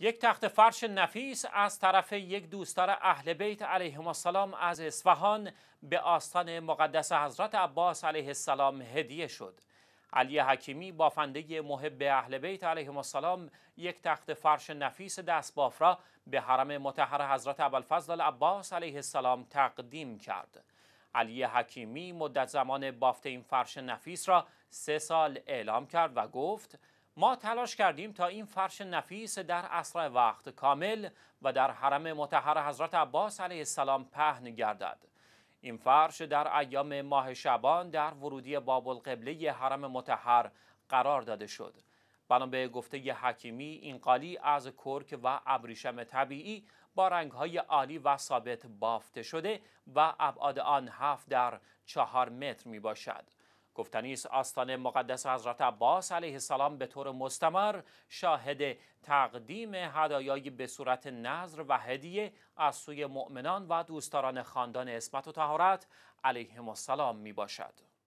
یک تخت فرش نفیس از طرف یک دوستار اهل بیت علیهم السلام از اصفهان به آستان مقدس حضرت عباس علیه السلام هدیه شد. علی حکیمی بافنده محب اهل بیت علیهم السلام یک تخت فرش نفیس دست را به حرم متحر حضرت ابوالفضل عباس علیه السلام تقدیم کرد. علی حکیمی مدت زمان بافت این فرش نفیس را سه سال اعلام کرد و گفت ما تلاش کردیم تا این فرش نفیس در اسرع وقت کامل و در حرم متحر حضرت عباس علیه السلام پهن گردد این فرش در ایام ماه شبان در ورودی باب القبله حرم متحر قرار داده شد بنا به گفته حکیمی این قالی از کرک و ابریشم طبیعی با رنگهای عالی و ثابت بافته شده و ابعاد آن هفت در چهار متر می باشد گفتنی است آستان مقدس حضرت عباس علیه السلام به طور مستمر شاهد تقدیم هدایایی به صورت نظر و هدیه از سوی مؤمنان و دوستداران خاندان اسمت و تهارت علیه السلام می باشد.